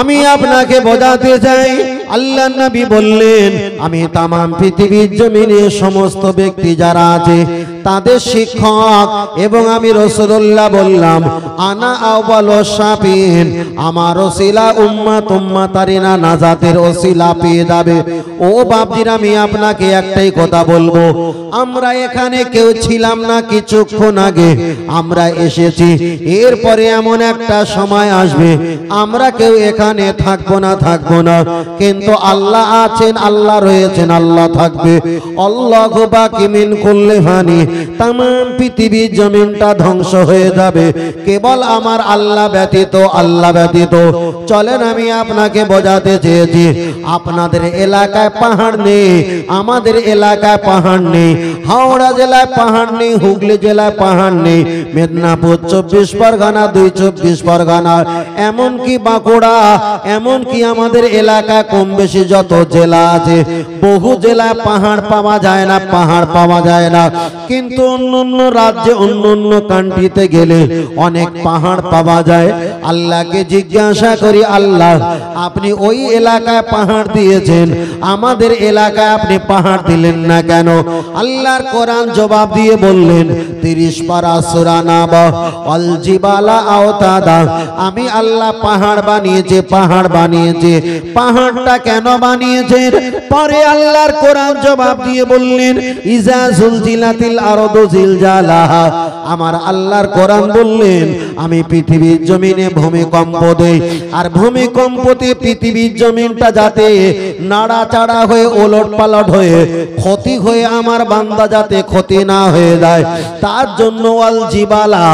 আমি আপনাকে বোঝাতে চাই আল্লাহ নবী বললেন আমি তাম পৃথিবীর জমিনে সমস্ত ব্যক্তি যারা আছে তাদের শিক্ষক এবং আমি রসুল্লাহ বললাম আনা আওয়াল সাপিন আমার ওসিলা উম্মা তুম্মা তারিনা নাজাতের ওসিলা পেয়ে যাবে ও বাপদির আমি আপনাকে একটাই কথা বলবো আমরা এখানে কেউ ছিলাম না কিছুক্ষণ আগে আমরা এসেছি এরপরে এমন একটা সময় আসবে আমরা কেউ এখানে থাকবো না থাকবো না কিন্তু আল্লাহ আছেন আল্লাহ রয়েছেন আল্লাহ থাকবে অল্লাহ কিমিন করলে হানি তাম পৃথিবীর জমিনটা ধ্বংস হয়ে যাবে কেবল আমার আল্লাহ ব্যতীত আল্লাহ ব্যতীত চলেন আমি আপনাকে বোঝাতে চেয়েছি আপনাদের এলাকায় পাহাড় নেই আমাদের এলাকায় পাহাড় নেই হাওড়া জেলায় পাহাড় নেই হুগলি জেলায় পাহাড় নেই মেদিনীপুর চব্বিশ পরগনা দুই চব্বিশ পরগনা এমনকি বাঁকুড়া এমনকি আমাদের এলাকায় কম বেশি যত জেলা আছে বহু জেলায় পাহাড় পাওয়া যায় না পাহাড় পাওয়া যায় না কিন্তু কিন্তু অন্য অন্য রাজ্যে অন্য অন্য কান্ট্রিতে গেলে অনেক পাহাড় পাওয়া যায় আল্লাহকে জিজ্ঞাসা করি আল্লাহ আপনি ওই এলাকায় পাহাড় দিয়েছেন আমাদের এলাকায় আপনি পাহাড় দিলেন না কেন আল্লাহর কোরআন জবাব দিয়ে বললেন তিরিশ পারা সুরানাব অলজিবালা আওতাদা আমি আল্লাহ পাহাড় বানিয়েছে পাহাড় বানিয়েছে পাহাড়টা কেন বানিয়েছেন পরে আল্লাহর কোরআন জবাব দিয়ে বললেন ইজাজুল জিলাতিল আরদু জিলজালাহা আমার আল্লাহর কোরআন বললেন আমি পৃথিবীর জমিনে ভূমিকম্প দেই আর ভূমিকম্পতে পৃথিবীর জমিনটা যাতে নাড়াচাড়া হয়ে ওলট পালট হয়ে ক্ষতি হয়ে আমার বান্দা যাতে ক্ষতি না হয়ে যায় তার জন্য আল জিবালা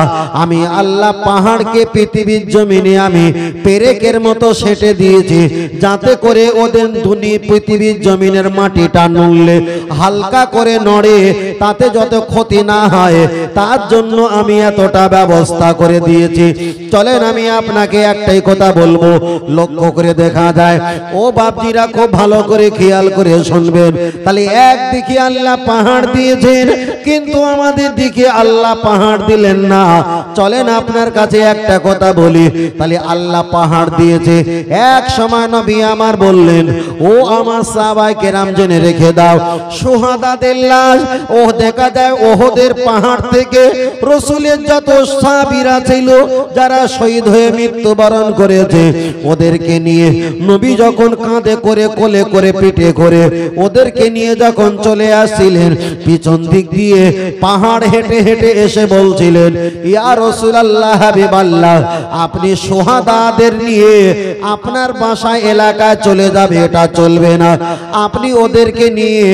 আমি আল্লাহ পাহাড়কে পৃথিবীর জমিনে আমি পেরেকের মতো সেটে দিয়েছি যাতে করে ওদের ধুনি পৃথিবীর জমিনের মাটিটা নুললে হালকা করে নড়ে তাতে যত ক্ষতি না হয় তার জন্য আমি এতটা ব্যবস্থা করে দিই দিয়েছি চলেন আমি আপনাকে একটাই কথা বলবো লক্ষ্য করে দেখা যায় ও বাপজিরা খুব ভালো করে খেয়াল করে শুনবেন তাহলে একদিকে আল্লাহ পাহাড় দিয়েছেন কিন্তু আমাদের দিকে আল্লাহ পাহাড় দিলেন না চলেন আপনার কাছে একটা কথা বলি তাহলে আল্লাহ পাহাড় দিয়েছে এক সময় নবী আমার বললেন ও আমার সাবাই কেরাম জেনে রেখে দাও সোহাদাদের লাশ ও দেখা যায় ওহদের পাহাড় থেকে রসুলের যত সাবিরা ছিল ছিল যারা শহীদ হয়ে মৃত্যুবরণ করেছে ওদেরকে নিয়ে নবী যখন কাঁধে করে কোলে করে পিঠে করে ওদেরকে নিয়ে যখন চলে আসছিলেন পিছন দিক দিয়ে পাহাড় হেঁটে হেঁটে এসে বলছিলেন ইয়া রসুলাল্লাহ হাবিবাল্লাহ আপনি সোহাদাদের নিয়ে আপনার বাসা এলাকায় চলে যাবে এটা চলবে না আপনি ওদেরকে নিয়ে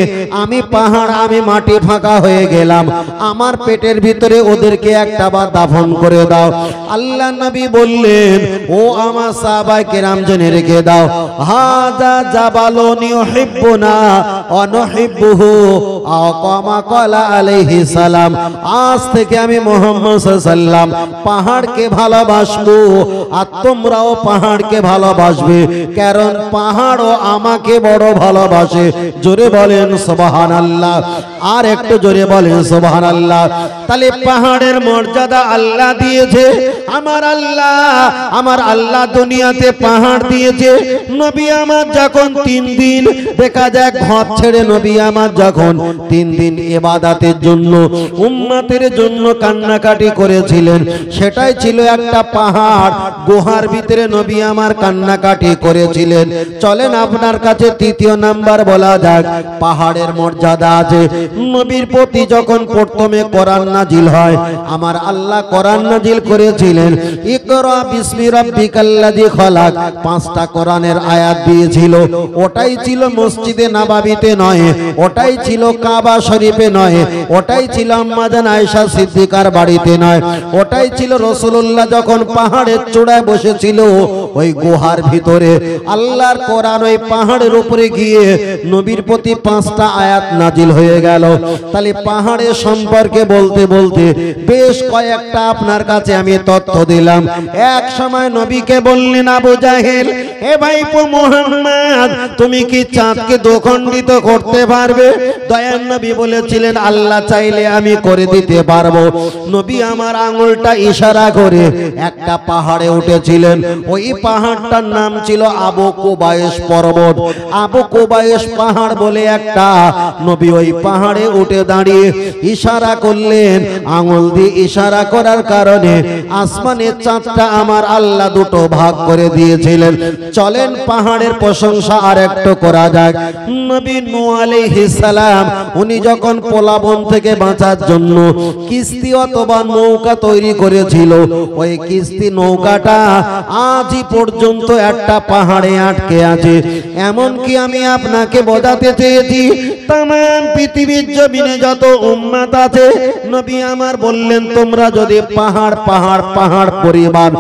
আমি পাহাড় আমি মাটি ফাঁকা হয়ে গেলাম আমার পেটের ভিতরে ওদেরকে একটা বার দাফন করে দাও দাও আল্লাহ নবী বললেন ও আমার সাহাবাই কেরাম জেনে রেখে দাও হাজা জাবালনি হিব্বু না অনহিব্বুহু আজ থেকে আমি মোহাম্মদ পাহাড়কে ভালোবাসবো আর তোমরাও পাহাড়কে ভালোবাসবে কারণ পাহাড়ও আমাকে বড় ভালোবাসে জোরে বলেন সোবাহান আল্লাহ আর একটু জোরে বলেন সোবাহান আল্লাহ তাহলে পাহাড়ের মর্যাদা আল্লাহ দিয়েছে আমার আল্লাহ আমার আল্লাহ দুনিয়াতে পাহাড় দিয়েছে নবী আমার যখন তিন দিন দেখা যাক ঘর ছেড়ে নবী আমার যখন তিন দিন এবাদাতের জন্য উম্মাতের জন্য কান্নাকাটি করেছিলেন সেটাই ছিল একটা পাহাড় গুহার ভিতরে নবী আমার কান্নাকাটি করেছিলেন চলেন আপনার কাছে তৃতীয় নাম্বার বলা যাক পাহাড়ের মর্যাদা আছে নবীর প্রতি যখন প্রথমে কোরআন নাজিল হয় আমার আল্লাহ কোরআন নাজিল করেছিলেন ইকরা বিসমি খলাক পাঁচটা কোরআনের আয়াত দিয়েছিল ওটাই ছিল মসজিদে নাবাবিতে নয় ওটাই ছিল কাবা শরীফে নয় ওটাই ছিল আম্মাজান আয়সা সিদ্দিকার বাড়িতে নয় ওটাই ছিল রসুল্লাহ যখন পাহাড়ের চূড়ায় বসেছিল ওই গুহার ভিতরে আল্লাহর কোরআন ওই পাহাড়ের উপরে গিয়ে নবীর প্রতি পাঁচটা আয়াত নাজিল হয়ে গেল তাহলে পাহাড়ের সম্পর্কে বলতে বলতে বেশ কয়েকটা আপনার কাছে আমি তথ্য দিলাম এক সময় নবীকে বললেন আবু জাহেল হে ভাই মোহাম্মদ তুমি কি চাঁদকে দোখণ্ডিত করতে পারবে দয়ান নবী বলেছিলেন আল্লাহ চাইলে আমি করে দিতে পারবো নবী আমার আঙুলটা ইশারা করে একটা পাহাড়ে উঠেছিলেন ওই পাহাড়টার নাম ছিল আবু কোবায়েশ পর্বত আবু কোবায়েশ পাহাড় বলে একটা নবী ওই পাহাড়ে উঠে দাঁড়িয়ে ইশারা করলেন আঙুল দিয়ে ইশারা করার কারণে আসমানের চাঁদটা আমার আল্লাহ দুটো ভাগ করে দিয়েছিলেন চলেন পাহাড়ের প্রশংসা আর একটু করা যাক নবী নু আলাইহিস সালাম উনি যখন পোলাবন থেকে বাঁচার জন্য কিস্তি অথবা নৌকা তৈরি করেছিল ওই কিস্তি নৌকাটা আজই পর্যন্ত একটা পাহাড়ে আটকে আছে এমন কি আমি আপনাকে বোঝাতে চেয়েছি তাম পৃথিবীর জমিনে যত উম্মাদ আছে নবী আমার বললেন তোমরা যদি পাহাড় পাহাড় পাহাড় পরিবার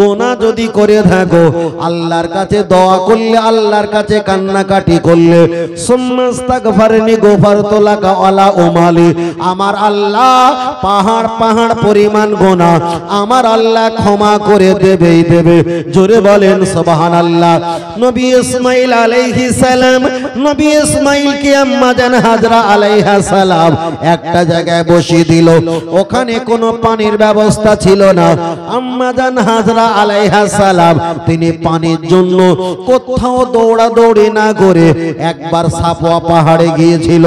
গোনা যদি করে থাকো আল্লাহর কাছে দোয়া করলে আল্লাহর কাছে কান্নাকাটি করলে সুম্মাস্তাগফারনি গোফারতুলাকা ওয়ালা উমালি আমার আল্লাহ পাহাড় পাহাড় পরিমাণ গোনা আমার আল্লাহ ক্ষমা করে দেবেই দেবে জোরে বলেন সুবহানাল্লাহ নবী ইসমাইল আলাইহিস সালাম নবী ইসমাইল কে আম্মা জান হাজরা আলাইহা সালাম একটা জায়গায় বসিয়ে দিল ওখানে কোনো পানির ব্যবস্থা ছিল না আম্মা জান হাজরা আলাইহা সালাম তিনি পানির জন্য জন্য কোথাও দৌড়াদৌড়ি না করে একবার সাপোয়া পাহাড়ে গিয়েছিল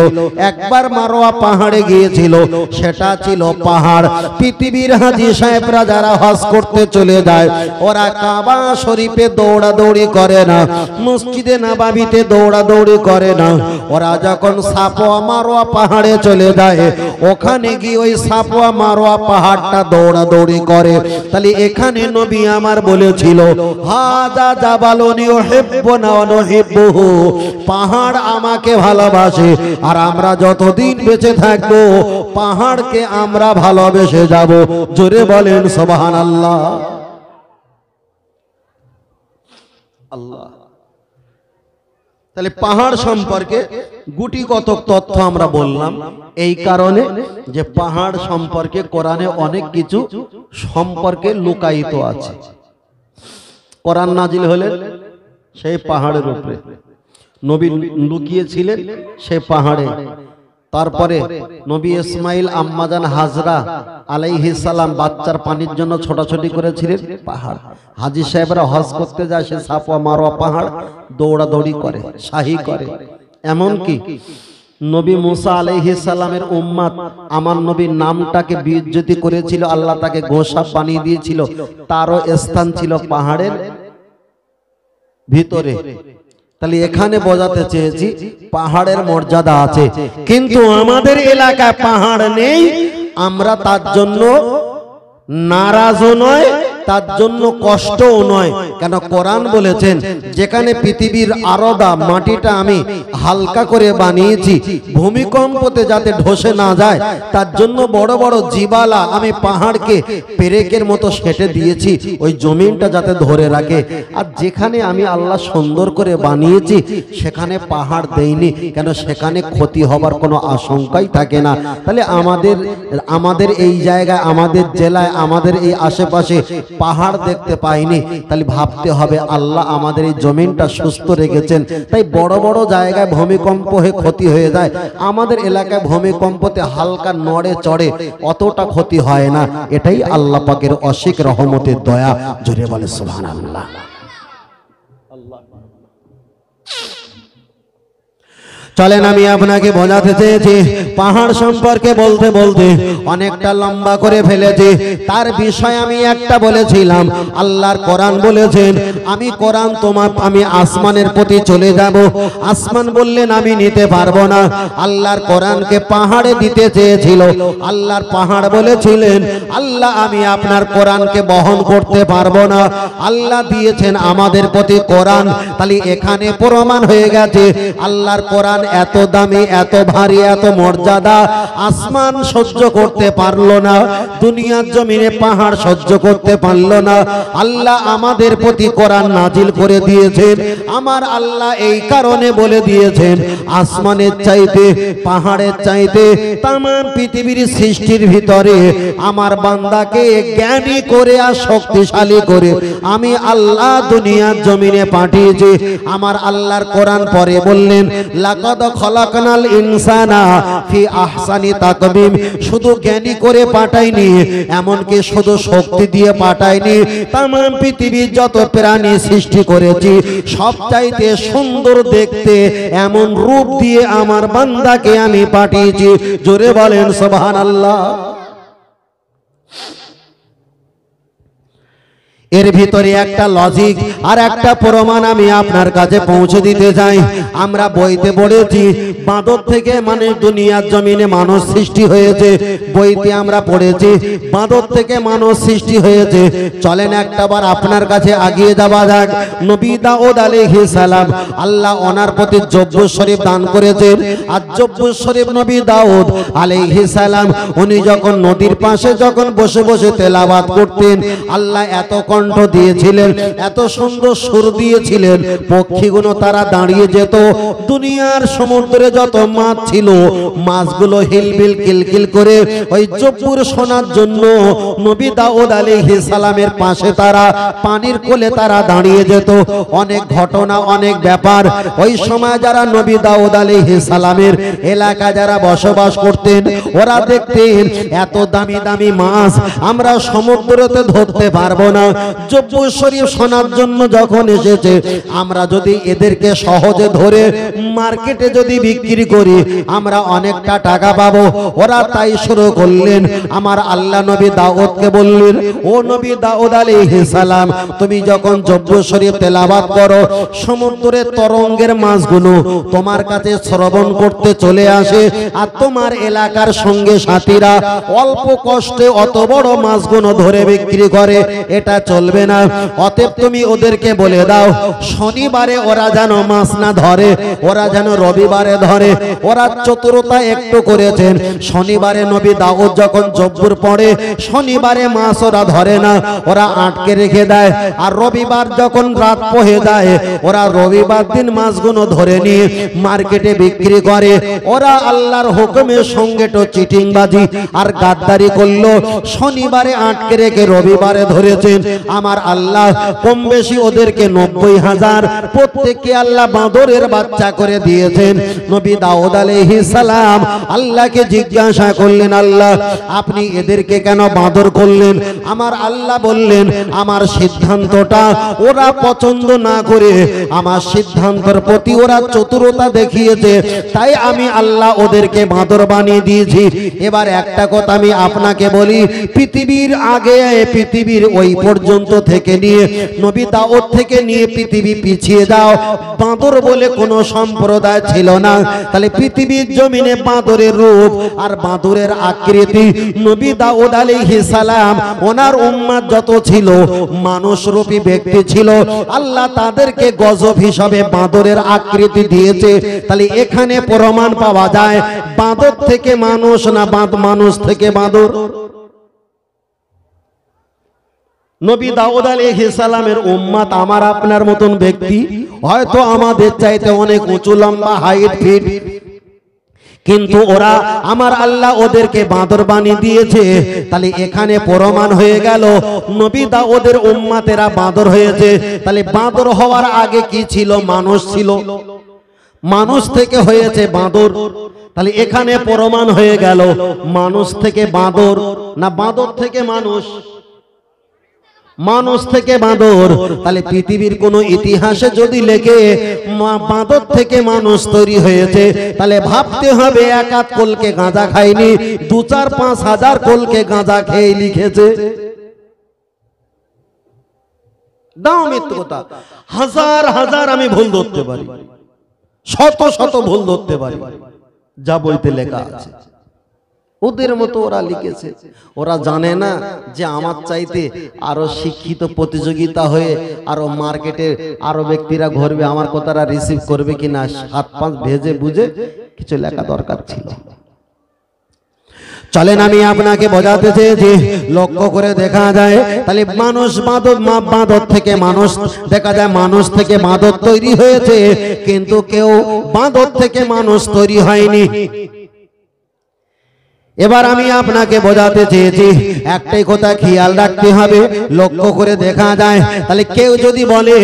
একবার মারোয়া পাহাড়ে গিয়েছিল সেটা ছিল পাহাড় পৃথিবীর হাজি সাহেবরা যারা হজ করতে চলে যায় ওরা কাবা শরীফে দৌড়াদৌড়ি করে না মসজিদে নাবাবিতে দৌড়াদৌড়ি করে না ওরা যখন সাপোয়া মারোয়া পাহাড়ে চলে যায় ওখানে গিয়ে ওই সাপোয়া মারোয়া পাহাড়টা দৌড়াদৌড়ি করে তাহলে এখানে নবী আমার বলেছিল হা যা যাবা পাহাড় আমাকে ভালোবাসে আর আমরা যতদিন বেঁচে থাকব পাহাড়কে আমরা ভালোবেসে যাব জোরে বলেন আল্লাহ তাহলে পাহাড় সম্পর্কে গুটি কতক তথ্য আমরা বললাম এই কারণে যে পাহাড় সম্পর্কে কোরআনে অনেক কিছু সম্পর্কে লুকায়িত আছে কোরআন নাজিল হলে সেই পাহাড়ের উপরে নবী লুকিয়েছিলেন সে পাহাড়ে তারপরে নবী ইসমাইল আম্মাজান হাজরা আলাইহি সালাম বাচ্চার পানির জন্য ছোটাছুটি করেছিলেন পাহাড় হাজি সাহেবরা হজ করতে যায় সে সাপোয়া মারোয়া পাহাড় দৌড়াদৌড়ি করে শাহি করে এমনকি নবী মুসা আলহি সালামের উম্মাদ আমার নবীর নামটাকে বিজ্যুতি করেছিল আল্লাহ তাকে গোসা বানিয়ে দিয়েছিল তারও স্থান ছিল পাহাড়ের ভিতরে তাহলে এখানে বোঝাতে চেয়েছি পাহাড়ের মর্যাদা আছে কিন্তু আমাদের এলাকায় পাহাড় নেই আমরা তার জন্য নারাজও নয় তার জন্য কষ্টও নয় কেন কোরআন বলেছেন যেখানে পৃথিবীর আরদা মাটিটা আমি হালকা করে বানিয়েছি ভূমিকম্পতে যাতে ঢসে না যায় তার জন্য বড় বড় জীবালা আমি পাহাড়কে পেরেকের মতো সেটে দিয়েছি ওই জমিনটা যাতে ধরে রাখে আর যেখানে আমি আল্লাহ সুন্দর করে বানিয়েছি সেখানে পাহাড় দেইনি কেন সেখানে ক্ষতি হবার কোনো আশঙ্কাই থাকে না তাহলে আমাদের আমাদের এই জায়গায় আমাদের জেলায় আমাদের এই আশেপাশে পাহাড় দেখতে পাইনি তাহলে ভাবতে হবে আল্লাহ আমাদের এই জমিনটা সুস্থ রেখেছেন তাই বড় বড় জায়গায় ভূমিকম্প হয়ে ক্ষতি হয়ে যায় আমাদের এলাকায় ভূমিকম্পতে হালকা নড়ে চড়ে অতটা ক্ষতি হয় না এটাই আল্লাহ পাকের অসিক রহমতের দয়া জোরে বলে সুবহানাল্লাহ আল্লাহ চলেন আমি আপনাকে বোঝাতে চেয়েছি পাহাড় সম্পর্কে বলতে বলতে অনেকটা লম্বা করে ফেলেছি তার বিষয় আমি একটা বলেছিলাম আল্লাহর কোরআন বলেছেন আমি কোরআন তোমার আমি আসমানের প্রতি চলে যাব আসমান বললেন আমি নিতে পারবো না আল্লাহর কোরআনকে পাহাড়ে দিতে চেয়েছিল আল্লাহর পাহাড় বলেছিলেন আল্লাহ আমি আপনার কোরআনকে বহন করতে পারবো না আল্লাহ দিয়েছেন আমাদের প্রতি কোরআন তাহলে এখানে প্রমাণ হয়ে গেছে আল্লাহর কোরআন এত দামি এত ভারী এত মর্যাদা আসমান সহ্য করতে পারলো না দুনিয়ার জমিনে পাহাড় সহ্য করতে পারলো না আল্লাহ আমাদের প্রতি কোরআন নাজিল করে দিয়েছেন আমার আল্লাহ এই কারণে বলে দিয়েছেন আসমানের চাইতে পাহাড়ের চাইতে তামাম পৃথিবীর সৃষ্টির ভিতরে আমার বান্দাকে জ্ঞানী করে আর শক্তিশালী করে আমি আল্লাহ দুনিয়ার জমিনে পাঠিয়েছি আমার আল্লাহর কোরআন পরে বললেন লাকদ লাকাদ খলাকনাল ইনসানা ফি আহসানি তাকবিম শুধু জ্ঞানী করে পাঠাইনি এমনকি শুধু শক্তি দিয়ে পাঠাইনি তাম পৃথিবীর যত প্রাণী সৃষ্টি করেছি সবচাইতে সুন্দর দেখতে এমন রূপ দিয়ে আমার বান্দাকে আমি পাঠিয়েছি জোরে বলেন সোবহানাল্লাহ আল্লাহ এর ভিতরে একটা লজিক আর একটা প্রমাণ আমি আপনার কাছে পৌঁছে দিতে চাই আমরা বইতে পড়েছি বাঁদর থেকে মানে দুনিয়ার জমিনে মানুষ সৃষ্টি হয়েছে বইতে আমরা পড়েছি বাঁদর থেকে মানুষ সৃষ্টি হয়েছে চলেন একটাবার আপনার কাছে আগিয়ে যাওয়া যাক নবী দাউদ আলাইহিস সালাম আল্লাহ ওনার প্রতি জব্য শরীফ দান করেছেন আর জব্য শরীফ নবী দাউদ আলাইহিস সালাম উনি যখন নদীর পাশে যখন বসে বসে তেলাওয়াত করতেন আল্লাহ এতক্ষণ কণ্ঠ দিয়েছিলেন এত সুন্দর সুর দিয়েছিলেন পক্ষীগুলো তারা দাঁড়িয়ে যেত দুনিয়ার সমুদ্রে যত মাছ ছিল মাছগুলো হিলবিল কিলকিল করে ওই চপুর শোনার জন্য নবী দাউদ আলী সালামের পাশে তারা পানির কোলে তারা দাঁড়িয়ে যেত অনেক ঘটনা অনেক ব্যাপার ওই সময় যারা নবী দাউদ আলী সালামের এলাকা যারা বসবাস করতেন ওরা দেখতেন এত দামি দামি মাছ আমরা সমুদ্রতে ধরতে পারবো না শরীফ শোনার জন্য যখন এসেছে আমরা যদি এদেরকে সহজে ধরে মার্কেটে যদি বিক্রি করি আমরা অনেকটা টাকা পাবো ওরা তাই শুরু করলেন আমার আল্লাহ নবী দাউদকে বললেন ও নবী দাউদ তুমি যখন শরীফ করো সমুদ্রের তরঙ্গের মাছগুলো তোমার কাছে শ্রবণ করতে চলে আসে আর তোমার এলাকার সঙ্গে সাথীরা অল্প কষ্টে অত বড় মাছগুলো ধরে বিক্রি করে এটা চলবে না অতএব তুমি ওদেরকে বলে দাও শনিবারে ওরা যেন মাছ না ধরে ওরা যেন রবিবারে ধরে ওরা চতুরতা একটু করেছেন শনিবারে নবী দাউদ যখন জব্বুর পড়ে শনিবারে মাছ ওরা ধরে না ওরা আটকে রেখে দেয় আর রবিবার যখন রাত পোহে দেয় ওরা রবিবার দিন মাছগুলো ধরে নিয়ে মার্কেটে বিক্রি করে ওরা আল্লাহর হুকুমের সঙ্গে তো চিটিংবাজি আর গাদ্দারি করলো শনিবারে আটকে রেখে রবিবারে ধরেছেন আমার আল্লাহ কম বেশি ওদেরকে নব্বই হাজার প্রত্যেককে আল্লাহ বাঁদরের বাচ্চা করে দিয়েছেন নবী দাউদ আলহি সালাম আল্লাহকে জিজ্ঞাসা করলেন আল্লাহ আপনি এদেরকে কেন বাঁদর করলেন আমার আল্লাহ বললেন আমার সিদ্ধান্তটা ওরা পছন্দ না করে আমার সিদ্ধান্তের প্রতি ওরা চতুরতা দেখিয়েছে তাই আমি আল্লাহ ওদেরকে বাঁদর বানিয়ে দিয়েছি এবার একটা কথা আমি আপনাকে বলি পৃথিবীর আগে পৃথিবীর ওই পর্যন্ত পর্যন্ত থেকে নিয়ে নবী দাওত থেকে নিয়ে পৃথিবী পিছিয়ে দাও বাঁদর বলে কোনো সম্প্রদায় ছিল না তাহলে পৃথিবীর জমিনে বাঁদরের রূপ আর বাঁদরের আকৃতি নবী দাউদ আলাইহিস সালাম ওনার উম্মাদ যত ছিল মানুষরূপী ব্যক্তি ছিল আল্লাহ তাদেরকে গজব হিসাবে বাঁদরের আকৃতি দিয়েছে তাহলে এখানে প্রমাণ পাওয়া যায় বাঁদর থেকে মানুষ না বাঁধ মানুষ থেকে বাঁদর নবী দাউদ আলাইহি সালামের উম্মাত আমার আপনার মতন ব্যক্তি হয়তো আমাদের চাইতে অনেক উঁচু লম্বা হাইট ফিট কিন্তু ওরা আমার আল্লাহ ওদেরকে বাঁদর বানিয়ে দিয়েছে তাহলে এখানে প্রমাণ হয়ে গেল নবী দা ওদের উম্মাতেরা বাঁদর হয়েছে তাহলে বাঁদর হওয়ার আগে কি ছিল মানুষ ছিল মানুষ থেকে হয়েছে বাঁদর তাহলে এখানে প্রমাণ হয়ে গেল মানুষ থেকে বাঁদর না বাঁদর থেকে মানুষ মানুষ থেকে বাঁদর তাহলে পৃথিবীর কোন ইতিহাসে যদি লেখে বাঁদর থেকে মানুষ তৈরি হয়েছে তাহলে ভাবতে হবে এক আধ কোলকে গাঁজা খাইনি দু চার পাঁচ হাজার কোলকে গাঁজা খেয়ে লিখেছে দাও মিথ্য কথা হাজার হাজার আমি ভুল ধরতে পারি শত শত ভুল ধরতে পারি যা বইতে লেখা আছে ওদের মতো ওরা লিখেছে ওরা জানে না যে আমার চাইতে আরো শিক্ষিত প্রতিযোগিতা হয়ে আরো মার্কেটে আরো ব্যক্তিরা ঘুরবে আমার কথাটা রিসিভ করবে কিনা সাত পাঁচ ভেজে বুঝে কিছু লেখা দরকার ছিল চলেন আমি আপনাকে বোঝাতে চেয়েছি লক্ষ্য করে দেখা যায় তাহলে মানুষ মাদক মাদক থেকে মানুষ দেখা যায় মানুষ থেকে মাদক তৈরি হয়েছে কিন্তু কেউ বাঁদর থেকে মানুষ তৈরি হয়নি এবার আমি আপনাকে বোঝাতে চেয়েছি একটাই কথা খেয়াল রাখতে হবে লক্ষ্য করে দেখা যায় তাহলে কেউ যদি বলে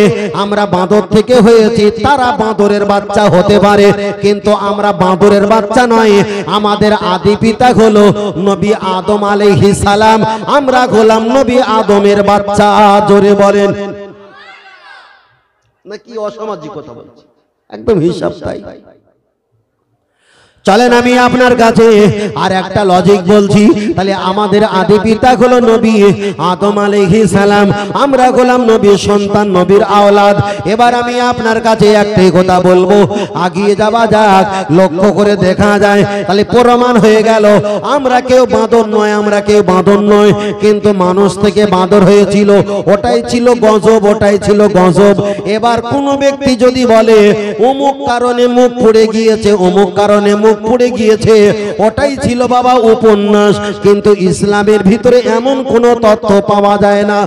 আমরা বাঁদর থেকে হয়েছি তারা বাঁদরের বাচ্চা হতে পারে কিন্তু আমরা বাঁদরের বাচ্চা নয় আমাদের আদি পিতা হলো নবী আদম আলাইহিস সালাম আমরা গোলাম নবী আদমের বাচ্চা জোরে বলেন নাকি অসামাজিক কথা বলছি একদম হিসাব তাই চলেন আমি আপনার কাছে আর একটা লজিক বলছি তাহলে আমাদের আদি পিতা হলো নবী আদম আলহি সালাম আমরা গোলাম নবীর সন্তান নবীর আওলাদ এবার আমি আপনার কাছে একটাই কথা বলবো আগিয়ে যাওয়া যাক লক্ষ্য করে দেখা যায় তাহলে প্রমাণ হয়ে গেল আমরা কেউ বাঁদর নয় আমরা কেউ বাঁদর নয় কিন্তু মানুষ থেকে বাঁদর হয়েছিল ওটাই ছিল গজব ওটাই ছিল গজব এবার কোনো ব্যক্তি যদি বলে অমুক কারণে মুখ পড়ে গিয়েছে অমুক কারণে মুখ চোখ পড়ে গিয়েছে ওটাই ছিল বাবা উপন্যাস কিন্তু ইসলামের ভিতরে এমন কোনো তথ্য পাওয়া যায় না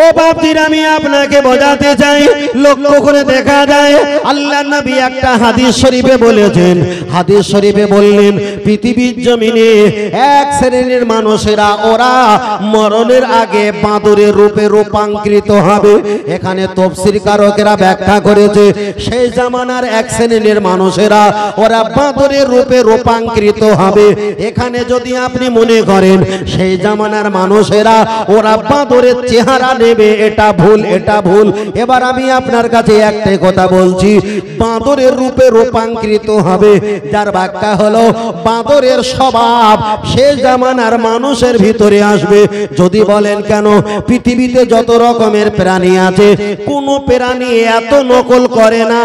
ও বাপতির আমি আপনাকে বোঝাতে চাই লক্ষ্য করে দেখা যায় আল্লাহ নবী একটা হাদিস শরীফে বলেছেন হাদিস শরীফে বললেন পৃথিবীর জমিনে এক শ্রেণীর মানুষেরা ওরা মরণের আগে বাঁদরের রূপে রূপাঙ্কৃত হবে এখানে তফসির কারকেরা ব্যাখ্যা করেছে সেই জামানার এক শ্রেণীর মানুষেরা ওরা বাঁদরের রূপে রূপাঙ্কৃত হবে এখানে যদি আপনি মনে করেন সেই জামানার মানুষেরা ওরা বাঁদরের চেহারা নেবে এটা ভুল এটা ভুল এবার আমি আপনার কাছে একটাই কথা বলছি বাঁদরের রূপে রূপাঙ্কৃত হবে যার বাক্যা হলো বাঁদরের স্বভাব শেষ জামানার মানুষের ভিতরে আসবে যদি বলেন কেন পৃথিবীতে যত রকমের প্রাণী আছে কোনো প্রাণী এত নকল করে না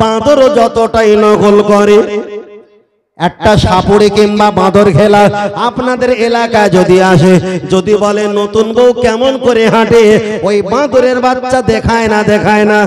বাঁদরও যতটাই নকল করে একটা সাপড়ে কিংবা বাঁদর খেলা আপনাদের এলাকা যদি আসে যদি বলে নতুন বউ কেমন করে হাঁটে ওই বাঁদরের বাচ্চা দেখায় না দেখায় না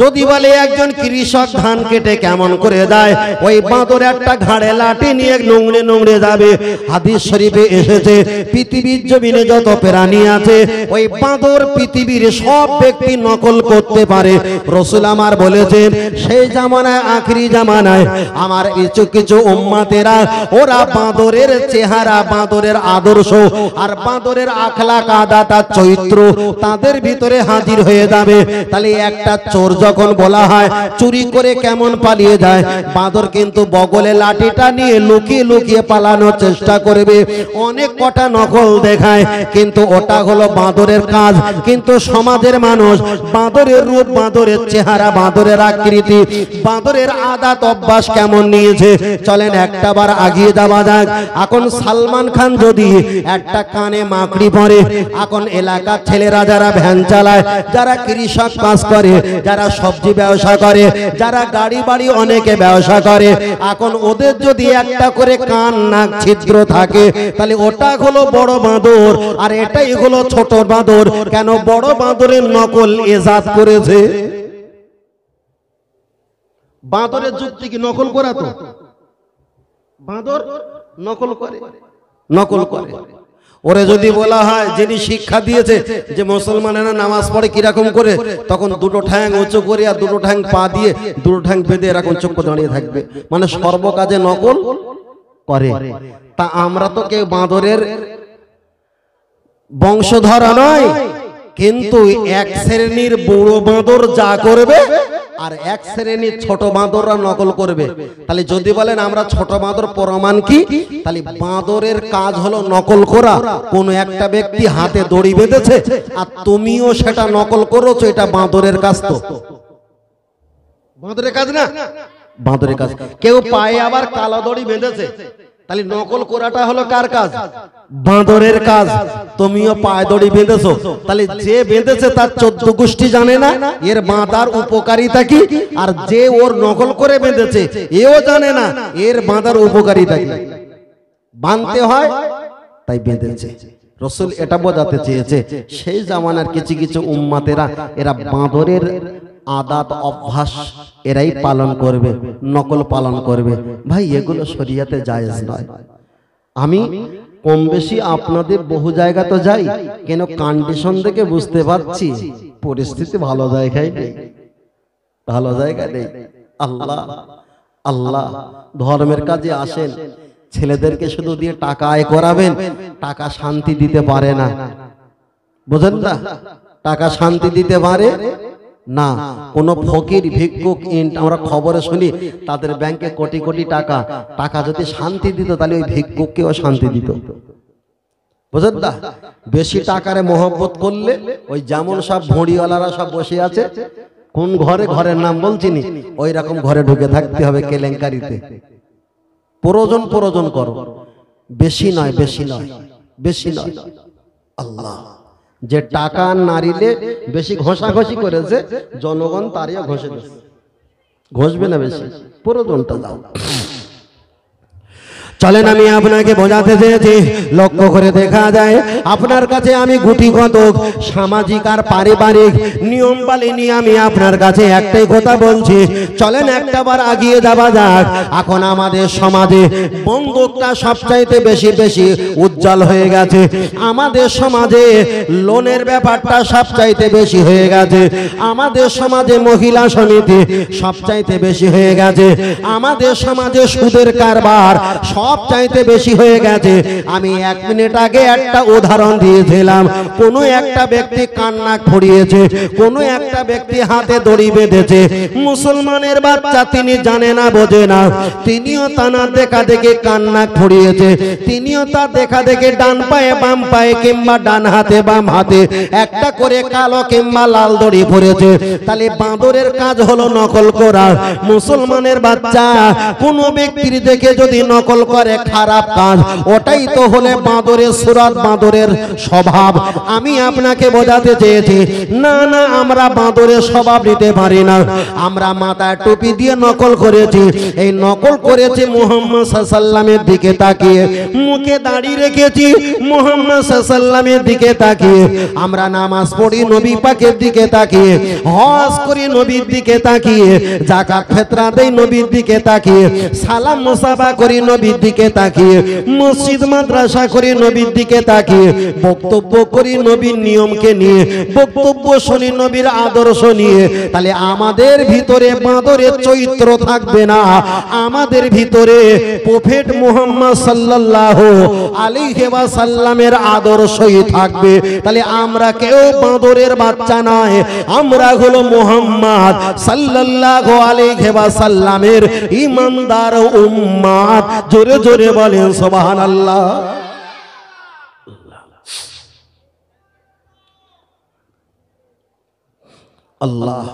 যদি বলে একজন কৃষক ধান কেটে কেমন করে দেয় ওই বাঁদর একটা ঘাড়ে লাঠি নিয়ে নোংরে নোংরে যাবে হাদিস শরীফে এসেছে পৃথিবীর জমিনে যত প্রাণী আছে ওই বাঁদর পৃথিবীর সব ব্যক্তি নকল করতে পারে রসুল আমার বলেছেন সেই জামানায় আখরি জামানায় আমার কিছু কিছু উম্মাতেরা ওরা বাঁদরের চেহারা বাঁদরের আদর্শ আর বাঁদরের আখলা কাদা তার চরিত্র তাদের ভিতরে হাজির হয়ে যাবে তাহলে একটা চোর যখন বলা হয় চুরি করে কেমন পালিয়ে যায় বাঁদর কিন্তু বগলে লাঠিটা নিয়ে লুকিয়ে লুকিয়ে পালানোর চেষ্টা করবে অনেক কটা নকল দেখায় কিন্তু ওটা হলো বাঁদরের কাজ কিন্তু সমাজের মানুষ বাঁদরের রূপ বাঁদরের চেহারা বাঁদরের আকৃতি বাঁদরের আদাত অভ্যাস কেমন নিয়েছে চলেন একটা বার আগিয়ে দেওয়া যাক এখন সালমান খান যদি একটা কানে মাকড়ি পরে এখন এলাকার ছেলেরা যারা ভ্যান চালায় যারা কৃষক কাজ করে যারা যারা সবজি ব্যবসা করে যারা গাড়ি বাড়ি অনেকে ব্যবসা করে এখন ওদের যদি একটা করে কান নাক ছিদ্র থাকে তাহলে ওটা হলো বড় বাঁদর আর এটাই হলো ছোট বাঁদর কেন বড় বাঁদরের নকল এজাত করেছে বাঁদরের যুক্তি কি নকল করা তো বাঁদর নকল করে নকল করে ওরে যদি বলা হয় যিনি শিক্ষা দিয়েছে যে মুসলমানেরা নামাজ পড়ে কিরকম করে তখন দুটো ঠ্যাং উঁচু করে আর দুটো ঠ্যাং পা দিয়ে দুটো ঠ্যাং বেঁধে এরকম চোখ দাঁড়িয়ে থাকবে মানে সর্বকাজে নকল করে তা আমরা তো কেউ বাঁদরের বংশধরা নয় কিন্তু এক শ্রেণীর বুড়ো বাঁদর যা করবে আর এক শ্রেণীর ছোট বাঁদররা নকল করবে তাহলে যদি বলেন আমরা ছোট বাঁদর প্রমাণ কি তাহলে বাঁদরের কাজ হলো নকল করা কোন একটা ব্যক্তি হাতে দড়ি বেঁধেছে আর তুমিও সেটা নকল করছো এটা বাঁদরের কাজ তো বাঁদরের কাজ না বাঁদরের কাজ কেউ পায়ে আবার কালা দড়ি বেঁধেছে তাহলে নকল করাটা হলো কার কাজ বাঁদরের কাজ তুমিও পায় দড়ি বেঁধেছো তাহলে যে বেঁধেছে তার চোদ্দ গোষ্ঠী জানে না এর বাঁধার উপকারিতা কি আর যে ওর নকল করে বেঁধেছে এও জানে না এর বাঁধার উপকারিতা কি বাঁধতে হয় তাই বেঁধেছে রসুল এটা বোঝাতে চেয়েছে সেই জামানার কিছু কিছু উম্মাতেরা এরা বাঁদরের আদাত অভ্যাস এরাই পালন করবে নকল পালন করবে ভাই এগুলো শরিয়াতে জায়জ নয় আমি কম বেশি আপনাদের বহু জায়গা তো যাই কেন কন্ডিশন থেকে বুঝতে পারছি পরিস্থিতি ভালো জায়গায় নেই ভালো জায়গা নেই আল্লাহ আল্লাহ ধর্মের কাজে আসেন ছেলেদেরকে শুধু দিয়ে টাকা আয় করাবেন টাকা শান্তি দিতে পারে না বুঝেন না টাকা শান্তি দিতে পারে না কোন ফকির ভিক্ষুক ইন্ট আমরা খবরে শুনি তাদের ব্যাংকে কোটি কোটি টাকা টাকা যদি শান্তি দিত তাহলে ওই ভিক্ষুককেও শান্তি দিত বুঝলেন না বেশি টাকারে মহব্বত করলে ওই যেমন সব ভঁড়িওয়ালারা সব বসে আছে কোন ঘরে ঘরের নাম নি ওই রকম ঘরে ঢুকে থাকতে হবে কেলেঙ্কারিতে প্রয়োজন প্রয়োজন করো বেশি নয় বেশি নয় বেশি নয় আল্লাহ যে টাকা নারীলে বেশি ঘষা ঘষি করেছে জনগণ তারিও ঘষে দিচ্ছে ঘষবে না বেশি প্রয়োজনটা দাও চলেন আমি আপনাকে বোঝাতে চেয়েছি লক্ষ্য করে দেখা যায় আপনার কাছে আমি গুটি কতক সামাজিক আর পারিবারিক নিয়ম পালিনি আমি আপনার কাছে একটাই কথা বলছি চলেন একটা বার আগিয়ে যাওয়া যাক এখন আমাদের সমাজে বঙ্গটা সবচাইতে বেশি বেশি উজ্জ্বল হয়ে গেছে আমাদের সমাজে লোনের ব্যাপারটা সবচাইতে বেশি হয়ে গেছে আমাদের সমাজে মহিলা সমিতি সবচাইতে বেশি হয়ে গেছে আমাদের সমাজে সুদের কারবার সবচাইতে বেশি হয়ে গেছে আমি এক মিনিট আগে একটা উদাহরণ দিয়েছিলাম কোনো একটা ব্যক্তি কান্না ফড়িয়েছে কোনো একটা ব্যক্তি হাতে দড়ি বেঁধেছে মুসলমানের বাচ্চা তিনি জানে না বোঝে না তিনিও তানা দেখা দেখে কান্না ফড়িয়েছে তিনিও তার দেখা থেকে ডান পায়ে বাম পায়ে কিংবা ডান হাতে বাম হাতে একটা করে কালো কিংবা লাল দড়ি ভরেছে তাহলে বাঁদরের কাজ হলো নকল করা মুসলমানের বাচ্চা কোনো ব্যক্তির দেখে যদি নকল করে খারাপ কাজ ওটাই তো হলে বাঁদরের সুরাত বাঁদরের স্বভাব আমি আপনাকে বোঝাতে চেয়েছি না না আমরা বাঁদরের স্বভাব নিতে পারি না আমরা মাথায় টুপি দিয়ে নকল করেছি এই নকল করেছি মোহাম্মদ সাল্লামের দিকে তাকিয়ে মুখে দাঁড়িয়ে রেখে দেখেছি মোহাম্মদ সাল্লামের দিকে তাকিয়ে আমরা নামাজ পড়ি নবী পাকের দিকে তাকিয়ে হজ করি নবীর দিকে তাকিয়ে জাকাত ফেতরা দেই নবীর দিকে তাকিয়ে সালাম মুসাফা করি নবীর দিকে তাকিয়ে মসজিদ মাদ্রাসা করি নবীর দিকে তাকিয়ে বক্তব্য করি নবীর নিয়মকে নিয়ে বক্তব্য শুনি নবীর আদর্শ নিয়ে তাহলে আমাদের ভিতরে বাঁদরের চরিত্র থাকবে না আমাদের ভিতরে প্রফেট মোহাম্মদ সাল্লাল্লাহু আলী সাল্লামের আদর্শই থাকবে তাহলে আমরা কেউ বাঁদরের বাচ্চা নয় আমরা হলো মোহাম্মদ সাল্লাহ আলিহে সাল্লামের ইমানদার উম্মাদ জোরে জোরে বলেন সোবাহান আল্লাহ আল্লাহ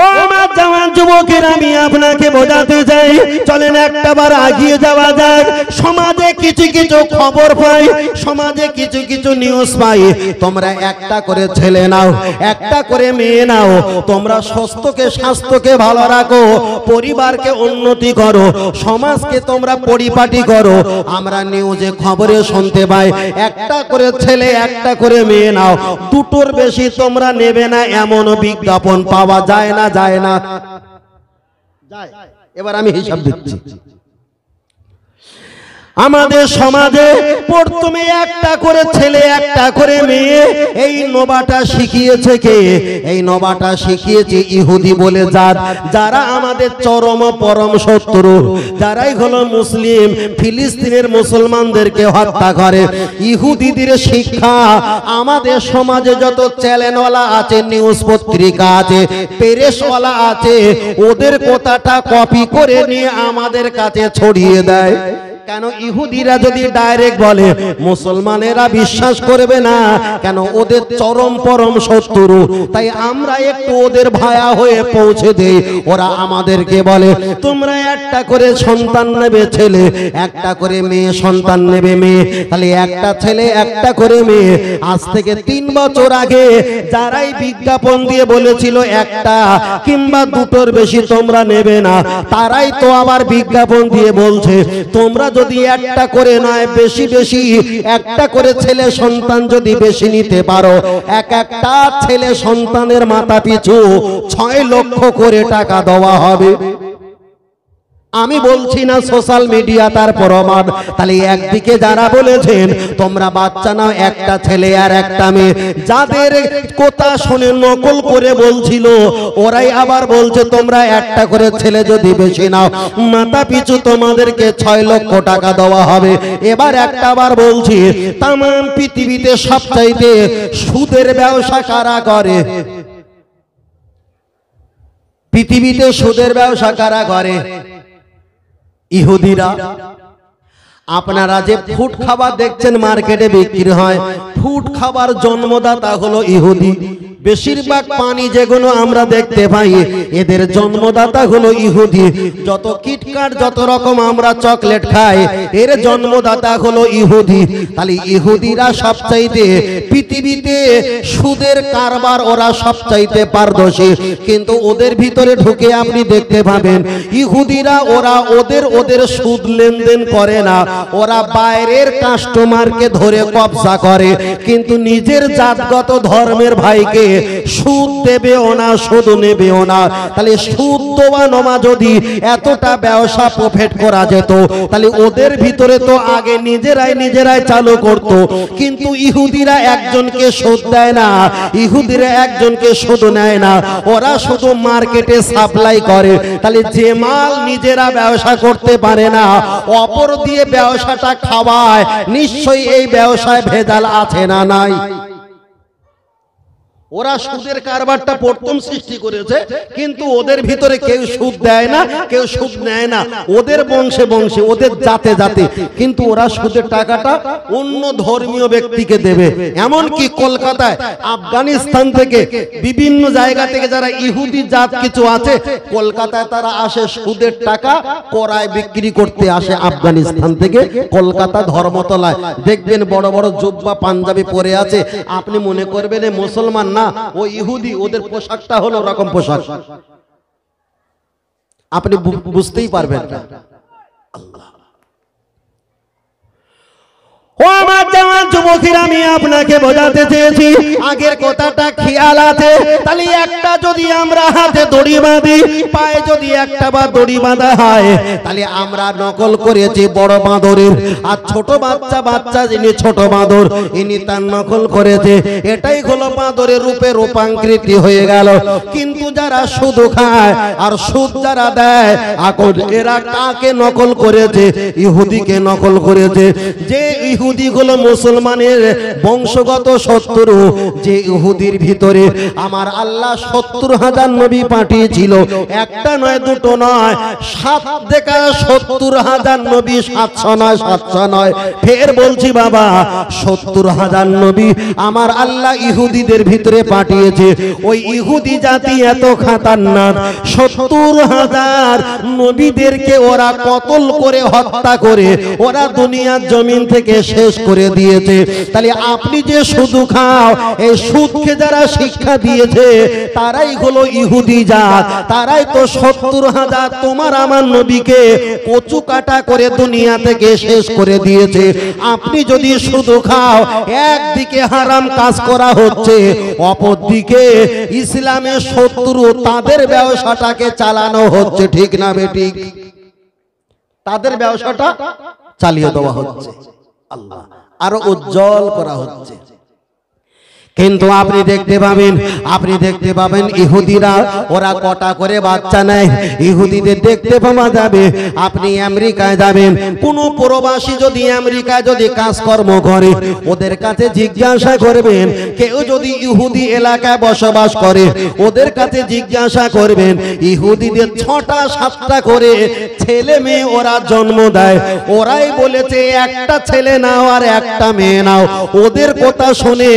ও আমার জওয়ান যুবকের আমি আপনাকে বোঝাতে চাই চলেন একটা বার আগিয়ে যাওয়া যাক সমাজে কিছু কিছু খবর পাই সমাজে কিছু কিছু নিউজ পাই তোমরা একটা করে ছেলে নাও একটা করে মেয়ে নাও তোমরা স্বাস্থ্যকে স্বাস্থ্যকে ভালো রাখো পরিবারকে উন্নতি করো সমাজকে তোমরা পরিপাটি করো আমরা নিউজে খবরে শুনতে পাই একটা করে ছেলে একটা করে মেয়ে নাও দুটোর বেশি তোমরা নেবে না এমন বিজ্ঞাপন পাওয়া যায় না যায় না যায় এবার আমি হিসাব দিচ্ছি আমাদের সমাজে প্রথমে একটা করে ছেলে একটা করে মেয়ে এই নবাটা শিখিয়েছে কে এই নবাটা শিখিয়েছে ইহুদি বলে যার যারা আমাদের চরম পরম শত্রু যারাই হলো মুসলিম ফিলিস্তিনের মুসলমানদেরকে হত্যা করে ইহুদিদের শিক্ষা আমাদের সমাজে যত চ্যানেলওয়ালা আছে নিউজ পত্রিকা আছে পেরেসওয়ালা আছে ওদের কথাটা কপি করে নিয়ে আমাদের কাছে ছড়িয়ে দেয় কেন ইহুদিরা যদি ডাইরেক্ট বলে মুসলমানেরা বিশ্বাস করবে না কেন ওদের চরম পরম শত্রু তাই আমরা একটু ওদের ভায়া হয়ে পৌঁছে দেই ওরা আমাদেরকে বলে তোমরা একটা করে সন্তান নেবে ছেলে একটা করে মেয়ে সন্তান নেবে মেয়ে তাহলে একটা ছেলে একটা করে মেয়ে আজ থেকে তিন বছর আগে যারাই বিজ্ঞাপন দিয়ে বলেছিল একটা কিংবা দুটোর বেশি তোমরা নেবে না তারাই তো আবার বিজ্ঞাপন দিয়ে বলছে তোমরা যদি একটা করে নয় বেশি বেশি একটা করে ছেলে সন্তান যদি বেশি নিতে পারো এক একটা ছেলে সন্তানের মাথা পিছু ছয় লক্ষ করে টাকা দেওয়া হবে আমি বলছি না সোশ্যাল মিডিয়া তার প্রমাণ তাহলে একদিকে যারা বলেছেন তোমরা বাচ্চা নাও একটা ছেলে আর একটা মেয়ে যাদের কথা শুনে নকল করে বলছিল ওরাই আবার বলছে তোমরা একটা করে ছেলে যদি বেশি নাও মাথা পিছু তোমাদেরকে ছয় লক্ষ টাকা দেওয়া হবে এবার একটা আবার বলছি তাম পৃথিবীতে সবচাইতে সুদের ব্যবসা কারা করে পৃথিবীতে সুদের ব্যবসা কারা করে ইহুদিরা আপনারা যে ফুড খাবার দেখছেন মার্কেটে বিক্রি হয় ফুড খাবার জন্মদাতা হলো ইহুদি বেশিরভাগ পানি যেগুলো আমরা দেখতে পাই এদের জন্মদাতা হলো ইহুদি যত কিটকাট যত রকম আমরা চকলেট খাই এর জন্মদাতা হলো ইহুদি তাহলে ইহুদিরা সবচাইতে পৃথিবীতে সুদের কারবার ওরা সবচাইতে পারদর্শী কিন্তু ওদের ভিতরে ঢুকে আপনি দেখতে পাবেন ইহুদিরা ওরা ওদের ওদের সুদ লেনদেন করে না ওরা বাইরের কাস্টমারকে ধরে কবজা করে কিন্তু নিজের জাতগত ধর্মের ভাইকে সুদ দেবেও না সুদ নেবেও না তাহলে সুদ দেওয়া নমা যদি এতটা ব্যবসা প্রফেট করা যেত তাহলে ওদের ভিতরে তো আগে নিজেরাই নিজেরাই চালু করত কিন্তু ইহুদিরা একজনকে সুদ দেয় না ইহুদিরা একজনকে সুদ নেয় না ওরা শুধু মার্কেটে সাপ্লাই করে তাহলে যে মাল নিজেরা ব্যবসা করতে পারে না অপর দিয়ে ব্যবসাটা খাওয়ায় নিশ্চয়ই এই ব্যবসায় ভেজাল আছে না নাই ওরা সুদের কারবারটা প্রথম সৃষ্টি করেছে কিন্তু ওদের ভিতরে কেউ সুদ দেয় না কেউ সুদ নেয় না ওদের বংশে বংশে ওদের জাতে জাতে কিন্তু ওরা সুদের টাকাটা অন্য ধর্মীয় ব্যক্তিকে দেবে এমন কি কলকাতায় আফগানিস্তান থেকে বিভিন্ন জায়গা থেকে যারা ইহুদি জাত কিছু আছে কলকাতায় তারা আসে সুদের টাকা করায় বিক্রি করতে আসে আফগানিস্তান থেকে কলকাতা ধর্মতলায় দেখবেন বড় বড় জুব্বা পাঞ্জাবি পরে আছে আপনি মনে করবেন মুসলমান না না ও ইহুদি ওদের পোশাকটা হলো ওরকম পোশাক আপনি বুঝতেই পারবেন না মতির আমি আপনাকে বোঝাতে চেয়েছি আগের কথাটা খেয়াল আছে তাহলে একটা যদি আমরা হাতে দড়ি বাঁধি পায়ে যদি একটা বা দড়ি বাঁধা হয় তাহলে আমরা নকল করেছি বড় বাঁদরের আর ছোট বাচ্চা বাচ্চা যিনি ছোট বাঁদর ইনি তার নকল করেছে এটাই হলো বাঁদরের রূপে রূপাঙ্কৃতি হয়ে গেল কিন্তু যারা সুদ খায় আর সুদ যারা দেয় এখন এরা কাকে নকল করেছে ইহুদিকে নকল করেছে যে ইহুদিগুলো মুসলমান মুসলমানের বংশগত শত্রু যে ইহুদির ভিতরে আমার আল্লাহ সত্তর হাজার নবী পাঠিয়েছিল একটা নয় দুটো নয় সাত দেখা সত্তর হাজার নবী সাতশো নয় সাতশো নয় ফের বলছি বাবা সত্তর হাজার নবী আমার আল্লাহ ইহুদিদের ভিতরে পাঠিয়েছে ওই ইহুদি জাতি এত খাতারনাক সত্তর হাজার নবীদেরকে ওরা কতল করে হত্যা করে ওরা দুনিয়ার জমিন থেকে শেষ করে দিয়েছে তাহলে আপনি যে শুধু খাও এই সুদকে যারা শিক্ষা দিয়েছে তারাই হলো ইহুদি জাত তারাই তো সত্তর হাজার তোমার আমার নবীকে কচু কাটা করে দুনিয়া থেকে শেষ করে দিয়েছে আপনি যদি শুধু খাও একদিকে হারাম কাজ করা হচ্ছে অপরদিকে ইসলামের শত্রু তাদের ব্যবসাটাকে চালানো হচ্ছে ঠিক না বেটি তাদের ব্যবসাটা চালিয়ে দেওয়া হচ্ছে আল্লাহ আরো উজ্জ্বল করা হচ্ছে কিন্তু আপনি দেখতে পাবেন আপনি দেখতে পাবেন ইহুদিরা ওরা কটা করে বাচ্চা নেয় ইহুদিদের দেখতে পাওয়া যাবে আপনি আমেরিকায় যাবেন কোন প্রবাসী যদি আমেরিকায় যদি কাজকর্ম করে ওদের কাছে জিজ্ঞাসা করবেন কেউ যদি ইহুদি এলাকায় বসবাস করে ওদের কাছে জিজ্ঞাসা করবেন ইহুদিদের ছটা সাতটা করে ছেলে মেয়ে ওরা জন্ম দেয় ওরাই বলেছে একটা ছেলে নাও আর একটা মেয়ে নাও ওদের কথা শুনে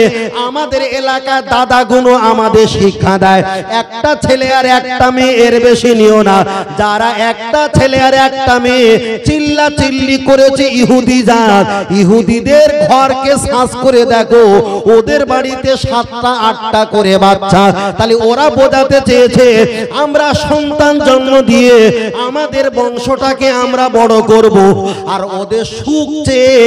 আমার আমাদের এলাকায় দাদাগুলো আমাদের শিক্ষা দেয় একটা ছেলে আর একটা মেয়ে এর বেশি নিও না যারা একটা ছেলে আর একটা মেয়ে চিল্লা চিল্লি করেছে ইহুদি জাত ইহুদিদের ঘরকে শ্বাস করে দেখো ওদের বাড়িতে সাতটা আটটা করে বাচ্চা তাহলে ওরা বোঝাতে চেয়েছে আমরা সন্তান জন্ম দিয়ে আমাদের বংশটাকে আমরা বড় করব আর ওদের সুখ চেয়ে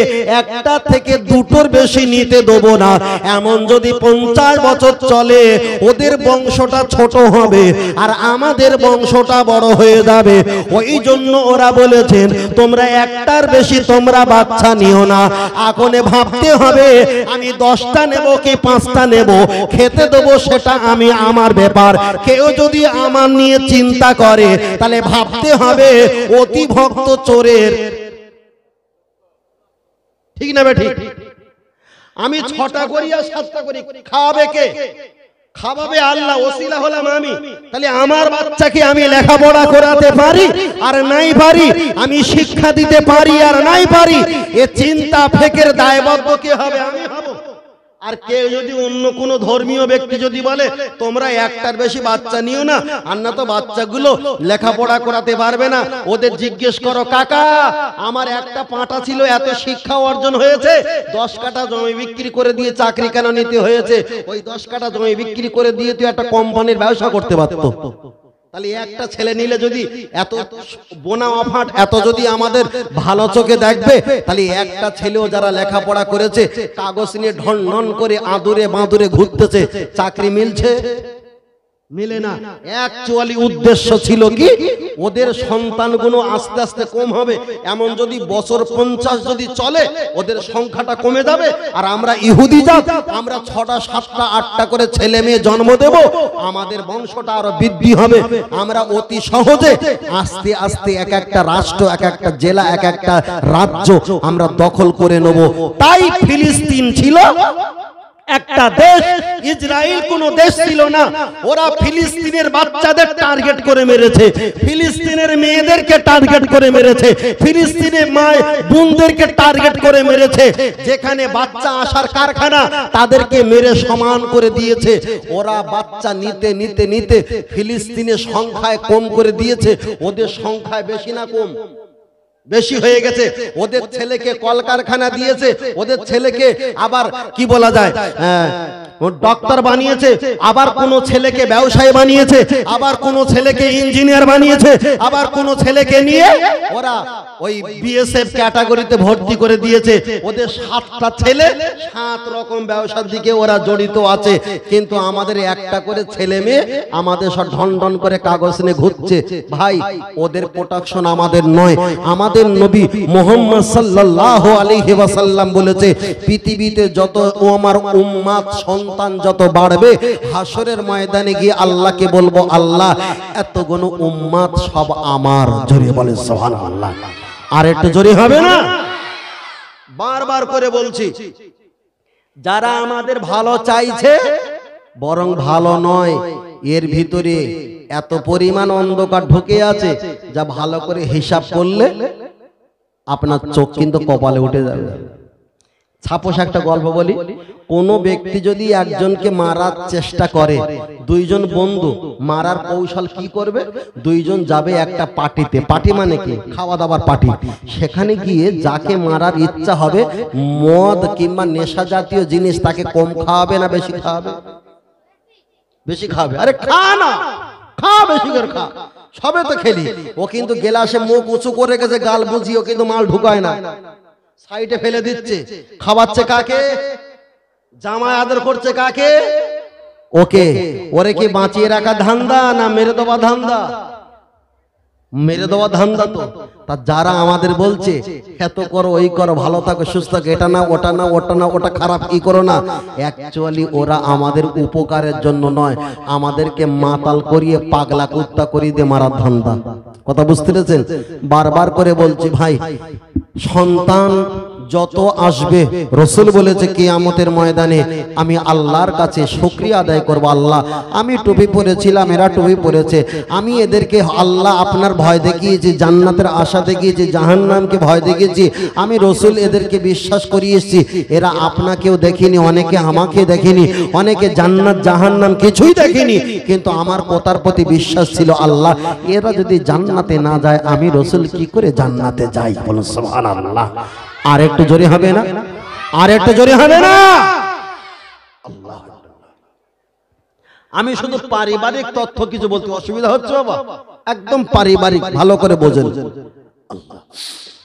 একটা থেকে দুটোর বেশি নিতে দেবো না এমন যদি যদি পঞ্চাশ বছর চলে ওদের বংশটা ছোট হবে আর আমাদের বংশটা বড় হয়ে যাবে ওই জন্য ওরা বলেছেন তোমরা একটার বেশি তোমরা বাচ্চা নিও না আগুনে ভাবতে হবে আমি দশটা নেব কি পাঁচটা নেব খেতে দেবো সেটা আমি আমার ব্যাপার কেউ যদি আমার নিয়ে চিন্তা করে তাহলে ভাবতে হবে অতি ভক্ত চোরের ঠিক না বেঠিক আমি ছটা করি আর সাতটা করি খাওয়াবে কে খাওয়াবে আল্লাহ ওসিলা হলাম আমি তাহলে আমার বাচ্চাকে আমি লেখাপড়া করাতে পারি আর নাই পারি আমি শিক্ষা দিতে পারি আর নাই পারি এ চিন্তা ফেকের দায়বদ্ধ কে হবে আমি আর কেউ যদি অন্য কোনো ধর্মীয় ব্যক্তি যদি বলে তোমরা একটার বেশি বাচ্চা নিও না আর না তো বাচ্চাগুলো লেখাপড়া করাতে পারবে না ওদের জিজ্ঞেস করো কাকা আমার একটা পাঁটা ছিল এত শিক্ষা অর্জন হয়েছে দশ কাটা জমি বিক্রি করে দিয়ে চাকরি কেন নিতে হয়েছে ওই দশ কাটা জমি বিক্রি করে দিয়ে তুই একটা কোম্পানির ব্যবসা করতে পারতো তাহলে একটা ছেলে নিলে যদি এত বোনা অফাট এত যদি আমাদের ভালো চোখে দেখবে তাহলে একটা ছেলেও যারা লেখাপড়া করেছে কাগজ নিয়ে ঢন করে আদুরে বাঁদুরে ঘুরতেছে চাকরি মিলছে মেলে না অ্যাকচুয়ালি উদ্দেশ্য ছিল কি ওদের সন্তানগুলো আস্তে আস্তে কম হবে এমন যদি বছর পঞ্চাশ যদি চলে ওদের সংখ্যাটা কমে যাবে আর আমরা ইহুদি জাত আমরা ছটা সাতটা আটটা করে ছেলে মেয়ে জন্ম দেব আমাদের বংশটা আরো বৃদ্ধি হবে আমরা অতি সহজে আস্তে আস্তে এক একটা রাষ্ট্র এক একটা জেলা এক একটা রাজ্য আমরা দখল করে নেব তাই ফিলিস্তিন ছিল একটা দেশ ইসরায়েল কোন দেশ ছিল না ওরা ফিলিস্তিনের বাচ্চাদের টার্গেট করে মেরেছে ফিলিস্তিনের মেয়েদেরকে টার্গেট করে মেরেছে ফিলিস্তিনের মায় বোনদেরকে টার্গেট করে মেরেছে যেখানে বাচ্চা আসার কারখানা তাদেরকে মেরে সমান করে দিয়েছে ওরা বাচ্চা নিতে নিতে নিতে ফিলিস্তিনের সংখ্যায় কম করে দিয়েছে ওদের সংখ্যায় বেশি না কম বেশি হয়ে গেছে ওদের ছেলেকে কলকারখানা দিয়েছে ওদের ছেলেকে আবার কি বলা যায় ডক্টর হ্যাঁ। হ্যাঁ। বানিয়েছে আবার কোনো ছেলেকে ব্যবসায় বানিয়েছে আবার কোনো ছেলেকে ইঞ্জিনিয়ার বানিয়েছে আবার কোন ছেলেকে নিয়ে ওরা ওই বিএসএফ ক্যাটাগরিতে ভর্তি করে দিয়েছে ওদের সাতটা ছেলে সাত রকম ব্যবসার দিকে ওরা জড়িত আছে কিন্তু আমাদের একটা করে ছেলে মেয়ে আমাদের সব ঢন করে কাগজ নিয়ে ঘুরছে ভাই ওদের প্রোটাকশন আমাদের নয় আমাদের আমাদের নবী মোহাম্মদ সাল্লাহ আলহি ওয়াসাল্লাম বলেছে পৃথিবীতে যত ও আমার উম্মাদ সন্তান যত বাড়বে হাসরের ময়দানে গিয়ে আল্লাহকে বলবো আল্লাহ এত এতগুলো উম্মাদ সব আমার জড়িয়ে বলে সোহান আল্লাহ আর একটু জোরে হবে না বারবার করে বলছি যারা আমাদের ভালো চাইছে বরং ভালো নয় এর ভিতরে এত পরিমাণ অন্ধকার ঢুকে আছে যা ভালো করে হিসাব করলে আপনার চোখ কিন্তু কপালে উঠে যাবে ছাপোস একটা গল্প বলি কোনো ব্যক্তি যদি একজনকে মারার চেষ্টা করে দুইজন বন্ধু মারার কৌশল কি করবে দুইজন যাবে একটা পার্টিতে পার্টি মানে, মানে কি খাওয়া দাওয়ার পার্টি সেখানে গিয়ে যাকে মারার ইচ্ছা হবে মদ কিংবা নেশা জাতীয় জিনিস তাকে কম খাওয়াবে না বেশি খাওয়াবে বেশি খাবে আরে খা না খা বেশি করে খা সবে তো খেলি ও কিন্তু গেলাসে মুখ উঁচু করে গেছে গাল ও কিন্তু মাল ঢুকায় না সাইডে ফেলে দিচ্ছে খাওয়াচ্ছে কাকে জামায় আদর করছে কাকে ওকে ওরে কি বাঁচিয়ে রাখা ধান্দা না মেরে দেওয়া ধান্দা মেরে দেওয়া ধান্দা তো তা যারা আমাদের বলছে এত করো ওই করো ভালো থাকো সুস্থ থাকো এটা না ওটা না ওটা না ওটা খারাপ কি করো না অ্যাকচুয়ালি ওরা আমাদের উপকারের জন্য নয় আমাদেরকে মাতাল করিয়ে পাগলা কুত্তা করিয়ে দিয়ে মারার ধান্দা কথা বুঝতে পেরেছেন বারবার করে বলছি ভাই সন্তান যত আসবে রসুল বলেছে আমতের ময়দানে আমি আল্লাহর কাছে শুক্রিয়া আদায় করব আল্লাহ আমি টুপি পরেছিলাম এরা টুপি পরেছে আমি এদেরকে আল্লাহ আপনার ভয় দেখিয়েছি জান্নাতের আশা দেখিয়েছি জাহান্নামকে ভয় দেখিয়েছি আমি রসুল এদেরকে বিশ্বাস করিয়েছি এরা আপনাকেও দেখিনি অনেকে আমাকে দেখেনি অনেকে জান্নাত জাহান্নাম কিছুই দেখেনি কিন্তু আমার কথার প্রতি বিশ্বাস ছিল আল্লাহ এরা যদি জান্নাতে না যায় আমি রসুল কি করে জান্নাতে যাই বলুন সুবহানাল্লাহ আর একটু জোরে হবে না আর একটু জোরে হবে না আমি শুধু পারিবারিক তথ্য কিছু বলতে অসুবিধা হচ্ছে বাবা একদম পারিবারিক ভালো করে বোঝেন আল্লাহ